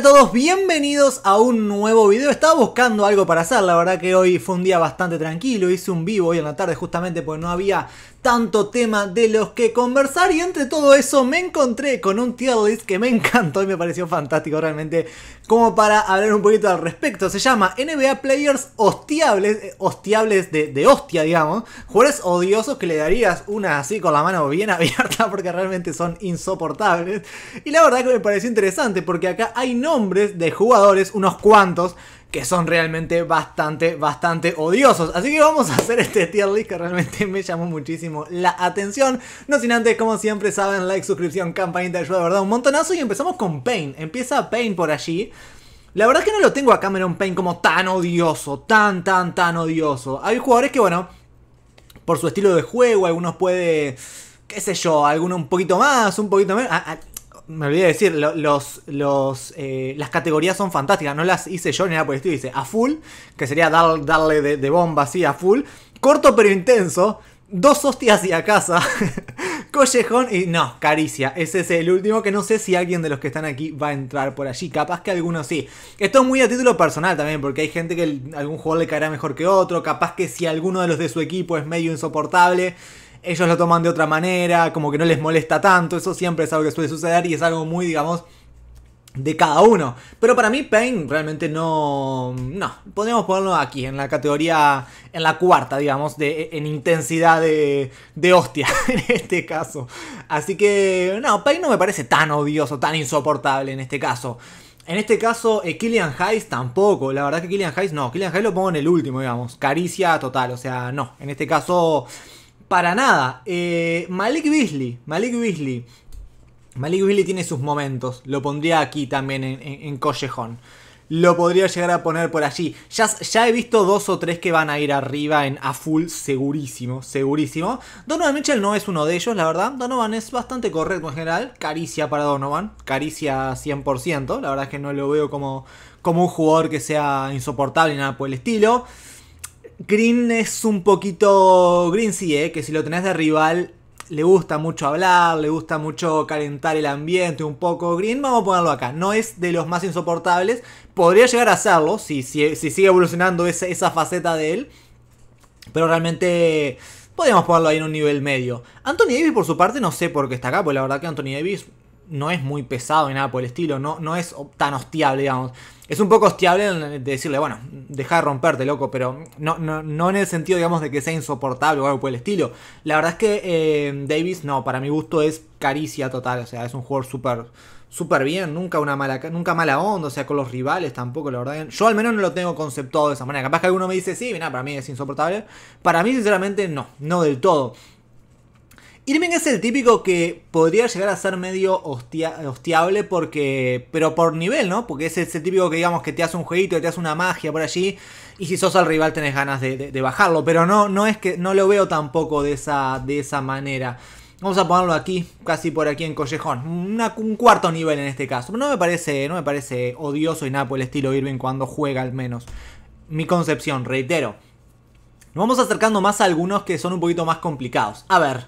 Hola a todos, bienvenidos a un nuevo video. Estaba buscando algo para hacer, la verdad que hoy fue un día bastante tranquilo, hice un vivo hoy en la tarde justamente porque no había tanto tema de los que conversar y entre todo eso me encontré con un tier list que me encantó y me pareció fantástico realmente como para hablar un poquito al respecto. Se llama NBA Players Hostiables, eh, hostiables de, de hostia digamos, jugadores odiosos que le darías una así con la mano bien abierta porque realmente son insoportables y la verdad que me pareció interesante porque acá hay nombres de jugadores, unos cuantos, que son realmente bastante, bastante odiosos. Así que vamos a hacer este tier list que realmente me llamó muchísimo la atención. No sin antes, como siempre saben, like, suscripción, campanita, ayuda de verdad un montonazo. Y empezamos con Pain. Empieza Pain por allí. La verdad es que no lo tengo a Cameron Pain como tan odioso, tan, tan, tan odioso. Hay jugadores que, bueno, por su estilo de juego, algunos puede, qué sé yo, algunos un poquito más, un poquito menos. Ah, ah, me olvidé de decir, los, eh, las categorías son fantásticas, no las hice yo ni nada por el estilo, hice a full, que sería darle de, bomba así a full, corto pero intenso, dos hostias y a casa, collejón y no, caricia, ese es el último que no sé si alguien de los que están aquí va a entrar por allí, capaz que algunos sí. Esto es muy a título personal también, porque hay gente que algún jugador le caerá mejor que otro, capaz que si alguno de los de su equipo es medio insoportable ellos lo toman de otra manera, como que no les molesta tanto, eso siempre es algo que suele suceder y es algo muy, digamos, de cada uno. Pero para mí Pain realmente no... No, podríamos ponerlo aquí, en la categoría, en la cuarta, digamos, de, en intensidad de, de hostia, en este caso. Así que, no, Pain no me parece tan odioso, tan insoportable en este caso. En este caso, eh, Killian Hayes tampoco. La verdad que Killian Hayes no. Killian Hayes lo pongo en el último, digamos. Caricia total. O sea, no. En este caso, para nada. Eh, Malik Beasley. Malik Beasley. Malik Beasley tiene sus momentos. Lo pondría aquí también en, en, Collejón. Lo podría llegar a poner por allí. Ya, ya, he visto dos o tres que van a ir arriba en a full, segurísimo, segurísimo. Donovan Mitchell no es uno de ellos, la verdad. Donovan es bastante correcto en general. Caricia para Donovan, caricia 100%. La verdad es que no lo veo como, como un jugador que sea insoportable ni nada por el estilo. Green es un poquito. Green sí, eh, que si lo tenés de rival, le gusta mucho hablar, le gusta mucho calentar el ambiente un poco. Green, vamos a ponerlo acá. No es de los más insoportables. Podría llegar a serlo si, si, sigue evolucionando esa, esa, faceta de él. Pero realmente podríamos ponerlo ahí en un nivel medio. Anthony Davis, por su parte, no sé por qué está acá, porque la verdad que Anthony Davis no es muy pesado ni nada por el estilo, no, no es tan hostiable, digamos. Es un poco hostiable de decirle, bueno, deja de romperte, loco, pero no, no, en el sentido, digamos, de que sea insoportable o algo por el estilo. La verdad es que eh, Davis, no, para mi gusto es caricia total, o sea, es un jugador súper super bien, nunca una mala, nunca mala onda, o sea, con los rivales tampoco, la verdad. Yo al menos no lo tengo conceptuado de esa manera. Capaz que alguno me dice, sí, mira, para mí es insoportable. Para mí, sinceramente, no, no del todo. Irving es el típico que podría llegar a ser medio hostiable porque. Pero por nivel, ¿no? Porque es ese típico que digamos que te hace un jueguito, que te hace una magia por allí. Y si sos al rival tenés ganas de, bajarlo. Pero no, no es que. no lo veo tampoco de esa. de esa manera. Vamos a ponerlo aquí, casi por aquí en Collejón. un cuarto nivel en este caso. no me parece. No me parece odioso y nada por el estilo Irving cuando juega al menos. Mi concepción, reitero. Nos vamos acercando más a algunos que son un poquito más complicados. A ver.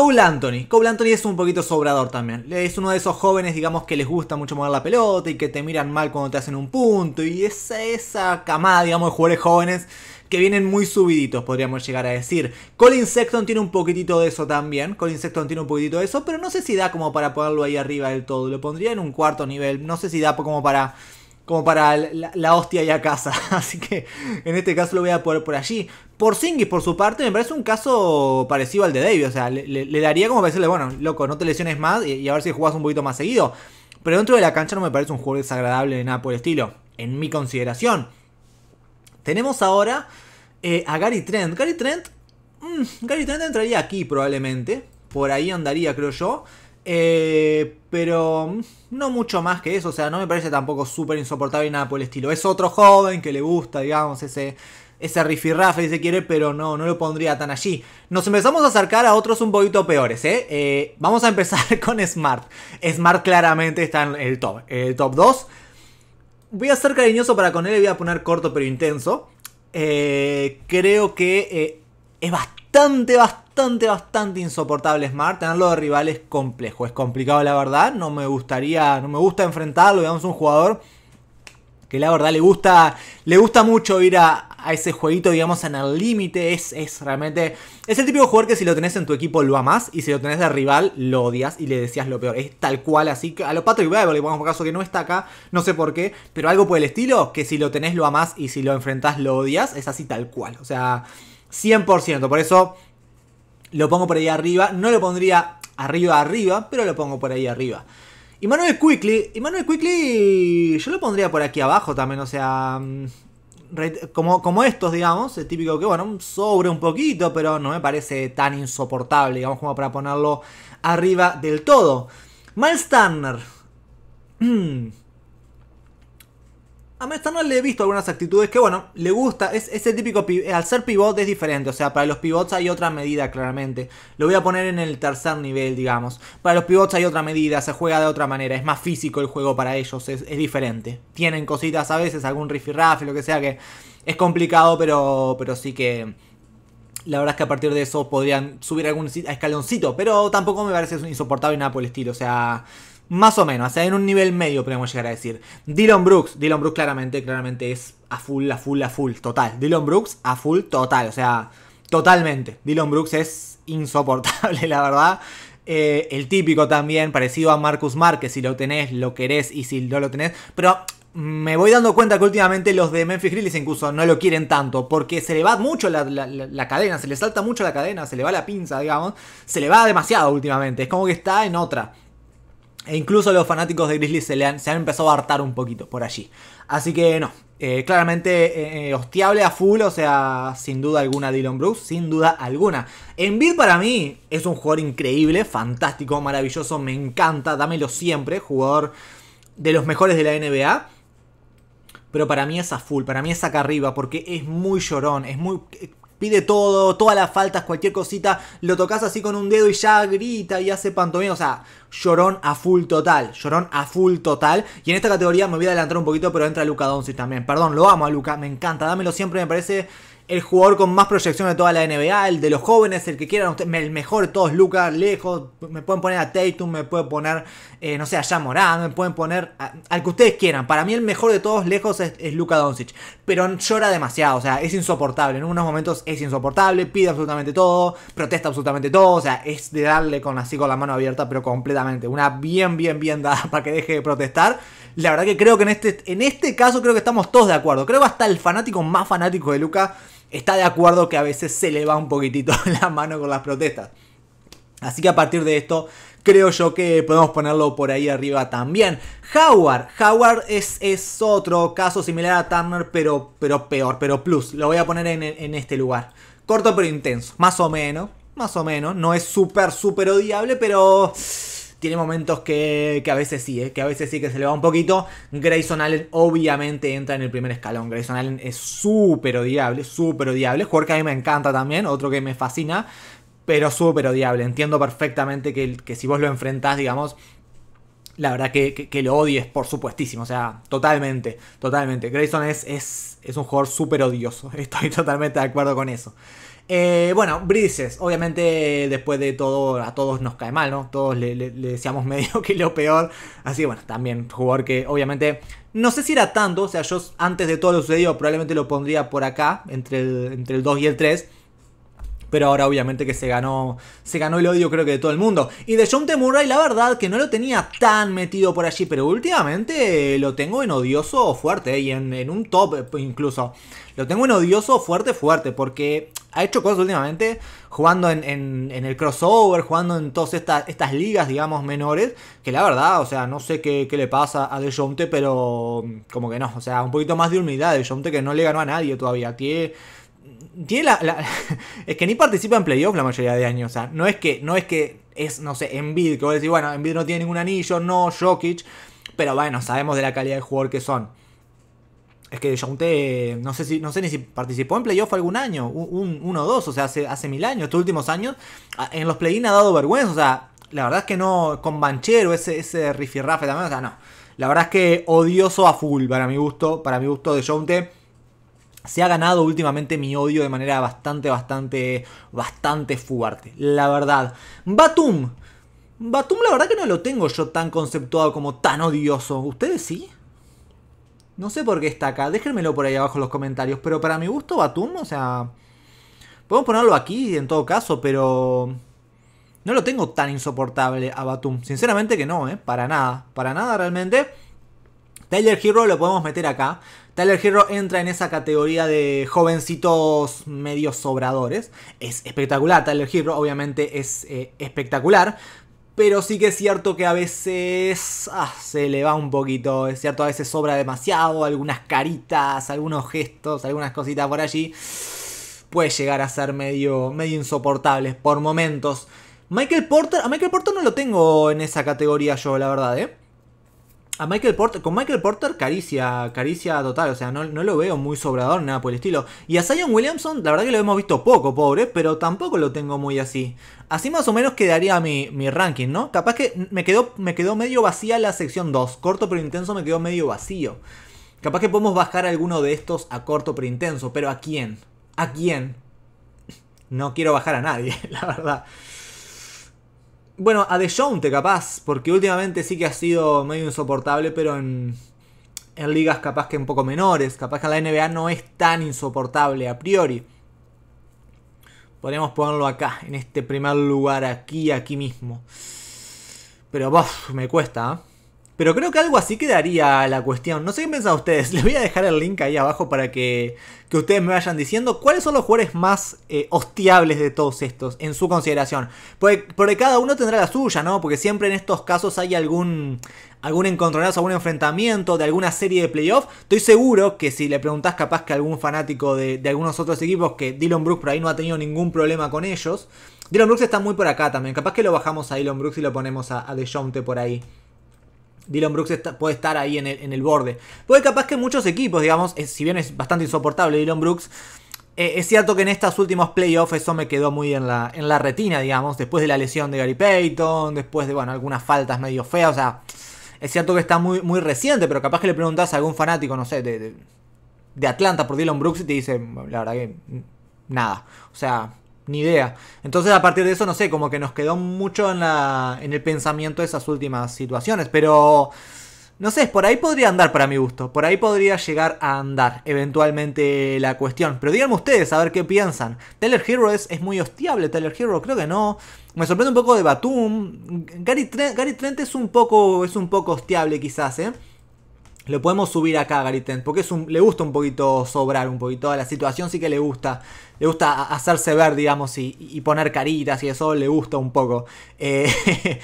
Cole Anthony. Cole Anthony es un poquito sobrador también. Es uno de esos jóvenes, digamos, que les gusta mucho mover la pelota y que te miran mal cuando te hacen un punto. Y esa, esa camada, digamos, de jugadores jóvenes que vienen muy subiditos, podríamos llegar a decir. Colin Sexton tiene un poquitito de eso también. Colin Sexton tiene un poquitito de eso, pero no sé si da como para ponerlo ahí arriba del todo. Lo pondría en un cuarto nivel. No sé si da como para como para la, hostia y a casa. Así que en este caso lo voy a poner por allí. Por y por su parte, me parece un caso parecido al de David. O sea, le, daría como para decirle, bueno, loco, no te lesiones más y, a ver si jugás un poquito más seguido. Pero dentro de la cancha no me parece un juego desagradable de nada por el estilo. En mi consideración. Tenemos ahora eh, a Gary Trent. Gary Trent. Mm, Gary Trent entraría aquí probablemente. Por ahí andaría, creo yo. Eh, pero no mucho más que eso, o sea, no me parece tampoco súper insoportable ni nada por el estilo. Es otro joven que le gusta, digamos, ese, ese rifirrafe si se quiere, pero no, no lo pondría tan allí. Nos empezamos a acercar a otros un poquito peores, ¿eh? eh vamos a empezar con Smart. Smart claramente está en el top, el top 2. Voy a ser cariñoso para con él, y voy a poner corto pero intenso. Eh, creo que es bastante, bastante bastante, bastante insoportable Smart. Tenerlo de rival es complejo, es complicado la verdad. No me gustaría, no me gusta enfrentarlo. Digamos, un jugador que la verdad le gusta, le gusta mucho ir a, ese jueguito, digamos, en el límite. Es, es, realmente. Es el típico jugador que si lo tenés en tu equipo lo amas y si lo tenés de rival lo odias y le decías lo peor. Es tal cual así. Que a lo Patrick le pongamos por caso que no está acá, no sé por qué, pero algo por el estilo que si lo tenés lo amás y si lo enfrentás lo odias. Es así tal cual. O sea, 100%. Por eso lo pongo por ahí arriba. No lo pondría arriba arriba, pero lo pongo por ahí arriba. Y Manuel Quickly, y Manuel Quickly yo lo pondría por aquí abajo también, o sea, mm, como, como estos, digamos, el típico que, bueno, sobre un poquito, pero no me parece tan insoportable, digamos, como para ponerlo arriba del todo. Miles Mmm. A no le he visto algunas actitudes que, bueno, le gusta. Es ese típico. Al ser pivot es diferente. O sea, para los pivots hay otra medida, claramente. Lo voy a poner en el tercer nivel, digamos. Para los pivots hay otra medida. Se juega de otra manera. Es más físico el juego para ellos. Es, diferente. Tienen cositas a veces, algún rifirrafe, lo que sea, que es complicado, pero, pero sí que. La verdad es que a partir de eso podrían subir algún escaloncito. Pero tampoco me parece insoportable nada por el estilo. O sea. Más o menos, o sea, en un nivel medio podemos llegar a decir. Dylan Brooks, Dylan Brooks claramente, claramente es a full, a full, a full, total. Dylan Brooks a full, total, o sea, totalmente. Dylan Brooks es insoportable, la verdad. Eh, el típico también, parecido a Marcus Marquez, si lo tenés, lo querés y si no lo tenés. Pero mm, me voy dando cuenta que últimamente los de Memphis Grizzlies incluso no lo quieren tanto, porque se le va mucho la, la, cadena, se le salta mucho la cadena, se le va la pinza, digamos, se le va demasiado últimamente, es como que está en otra. E incluso los fanáticos de Grizzly se, han, se empezado a hartar un poquito por allí. Así que no, eh, claramente eh, eh, hostiable a full, o sea, sin duda alguna Dylan Brooks, sin duda alguna. Envid para mí es un jugador increíble, fantástico, maravilloso, me encanta, dámelo siempre, jugador de los mejores de la NBA. Pero para mí es a full, para mí es acá arriba, porque es muy llorón, es muy pide todo, todas las faltas, cualquier cosita, lo tocas así con un dedo y ya grita y hace pantomima, o sea, llorón a full total, llorón a full total. Y en esta categoría me voy a adelantar un poquito, pero entra Luca Doncic también. Perdón, lo amo a Luca, me encanta, dámelo siempre, me parece el jugador con más proyección de toda la NBA, el de los jóvenes, el que quieran, el mejor de todos, Lucas, lejos, me pueden poner a Tatum, me pueden poner, eh, no sé, a Yamorán, me pueden poner al que ustedes quieran. Para mí el mejor de todos lejos es, es Luka Doncic, pero llora demasiado, o sea, es insoportable, en unos momentos es insoportable, pide absolutamente todo, protesta absolutamente todo, o sea, es de darle con así con la mano abierta, pero completamente, una bien, bien, bien dada para que deje de protestar. La verdad que creo que en este, en este caso creo que estamos todos de acuerdo, creo que hasta el fanático más fanático de Luca está de acuerdo que a veces se le va un poquitito la mano con las protestas. Así que a partir de esto, creo yo que podemos ponerlo por ahí arriba también. Howard. Howard es, es otro caso similar a Turner, pero, pero peor, pero plus. Lo voy a poner en, en este lugar. Corto pero intenso, más o menos. Más o menos. No es súper, súper odiable, pero tiene momentos que, a veces sí, eh, que a veces sí que se le va un poquito. Grayson Allen obviamente entra en el primer escalón. Grayson Allen es súper odiable, súper odiable. Jugador que a mí me encanta también, otro que me fascina, pero súper odiable. Entiendo perfectamente que, si vos lo enfrentás, digamos, la verdad que, que, lo odies, por supuestísimo. O sea, totalmente, totalmente. Grayson es, es, es un jugador súper odioso. Estoy totalmente de acuerdo con eso. Eh, bueno, Brises, obviamente después de todo, a todos nos cae mal, ¿no? Todos le, decíamos medio que lo peor. Así que bueno, también jugador que obviamente no sé si era tanto, o sea, yo antes de todo lo sucedido probablemente lo pondría por acá, entre el, entre el 2 y el 3. Pero ahora obviamente que se ganó, se ganó el odio creo que de todo el mundo. Y de John Temurray la verdad que no lo tenía tan metido por allí, pero últimamente lo tengo en odioso fuerte y en, en un top eh, incluso. Lo tengo en odioso fuerte fuerte porque ha hecho cosas últimamente, jugando en, el crossover, jugando en todas estas ligas, digamos, menores, que la verdad, o sea, no sé qué, le pasa a Dejounte, pero mm, como que no, o sea, un poquito más de humildad De Dejounte que no le ganó a nadie todavía, tiene... Tiene la, es que ni participa en playoffs la mayoría de años. O sea, no es que, no es que es, no sé, Envid, que vos decís, bueno, Envid no tiene ningún anillo, no, Jokic. Pero bueno, sabemos de la calidad de jugador que son es que Dejounte, no sé si, no sé ni si participó en playoff algún año, un, uno o dos, o sea, hace, hace mil años, estos últimos años, en los play-in ha dado vergüenza, o sea, la verdad es que no, con Banchero, ese, ese rifirrafe también, o sea, no. La verdad es que odioso a full para mi gusto, para mi gusto de Dejounte se ha ganado últimamente mi odio de manera bastante, bastante, bastante fuerte. La verdad. Batum. Batum la verdad que no lo tengo yo tan conceptuado como tan odioso. ¿Ustedes sí? No sé por qué está acá. Déjenmelo por ahí abajo en los comentarios. Pero para mi gusto, Batum, o sea. Podemos ponerlo aquí en todo caso, pero. No lo tengo tan insoportable a Batum. Sinceramente que no, ¿eh? Para nada. Para nada realmente. Tyler Hero lo podemos meter acá. Tyler Hero entra en esa categoría de jovencitos medios sobradores. Es espectacular. Tyler Hero obviamente es eh, espectacular. Pero sí que es cierto que a veces ah, se le va un poquito, es cierto, a veces sobra demasiado, algunas caritas, algunos gestos, algunas cositas por allí. Puede llegar a ser medio, medio insoportables por momentos. Michael Porter, a Michael Porter no lo tengo en esa categoría yo, la verdad, ¿eh? A Michael Porter, con Michael Porter, caricia, caricia total, o sea, no, no lo veo muy sobrador, nada por el estilo. Y a Zion Williamson, la verdad que lo hemos visto poco, pobre, pero tampoco lo tengo muy así. Así más o menos quedaría mi, mi ranking, ¿no? Capaz que me quedó, me quedó medio vacía la sección 2, corto pero intenso me quedó medio vacío. Capaz que podemos bajar alguno de estos a corto pero intenso, pero ¿a quién? ¿A quién? No quiero bajar a nadie, la verdad. Bueno, a Dejounte capaz, porque últimamente sí que ha sido medio insoportable, pero en, ligas capaz que un poco menores, capaz que la NBA no es tan insoportable a priori. Podríamos ponerlo acá, en este primer lugar, aquí, aquí mismo. Pero, bof, me cuesta, ¿eh? Pero creo que algo así quedaría la cuestión. No sé qué piensan ustedes. Les voy a dejar el link ahí abajo para que, que ustedes me vayan diciendo cuáles son los jugadores más eh, hostiables de todos estos, en su consideración. Porque, cada uno tendrá la suya, ¿no? Porque siempre en estos casos hay algún, algún encontronazo, algún enfrentamiento de alguna serie de playoff. Estoy seguro que si le preguntás capaz que algún fanático de, algunos otros equipos, que Dylan Brooks por ahí no ha tenido ningún problema con ellos. Dylan Brooks está muy por acá también. Capaz que lo bajamos a Dylan Brooks y lo ponemos a, a por ahí. Dylan Brooks puede estar ahí en el, borde. Puede capaz que muchos equipos, digamos, si bien es bastante insoportable Dylan Brooks, eh, es cierto que en estas últimos playoffs eso me quedó muy en la, en la retina, digamos, después de la lesión de Gary Payton, después de, bueno, algunas faltas medio feas, o sea, es cierto que está muy, muy reciente, pero capaz que le preguntas a algún fanático, no sé, de, de, Atlanta por Dylan Brooks y te dice, la verdad que nada. O sea, ni idea. Entonces a partir de eso, no sé, como que nos quedó mucho en, el pensamiento de esas últimas situaciones, pero... No sé, por ahí podría andar para mi gusto, por ahí podría llegar a andar eventualmente la cuestión. Pero díganme ustedes a ver qué piensan. Teller heroes es, muy hostiable, Teller Hero creo que no. Me sorprende un poco de Batum. Gary Trent, es un poco es un poco hostiable quizás, ¿eh? Lo podemos subir acá Gary Trent, porque es le gusta un poquito sobrar, un poquito a la situación sí que le gusta le gusta hacerse ver, digamos, y, poner caritas y eso le gusta un poco. Eh,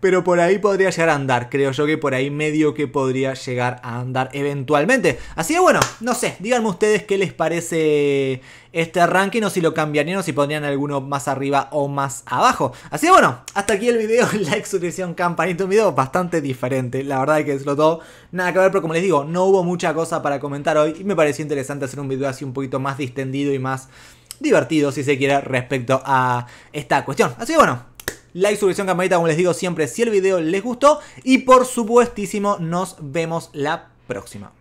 pero por ahí podría llegar a andar, creo yo que por ahí medio que podría llegar a andar eventualmente. Así que bueno, no sé, díganme ustedes qué les parece este ranking o si lo cambiarían o si pondrían alguno más arriba o más abajo. Así que bueno, hasta aquí el video, like, suscripción, campanita, un video bastante diferente, la verdad que que lo todo, nada que ver, pero como les digo, no hubo mucha cosa para comentar hoy y me pareció interesante hacer un video así un poquito más distendido y más divertido, si se quiere, respecto a esta cuestión. Así que bueno, like, suscripción, campanita, como les digo siempre, si el video les gustó. Y por supuestísimo, nos vemos la próxima.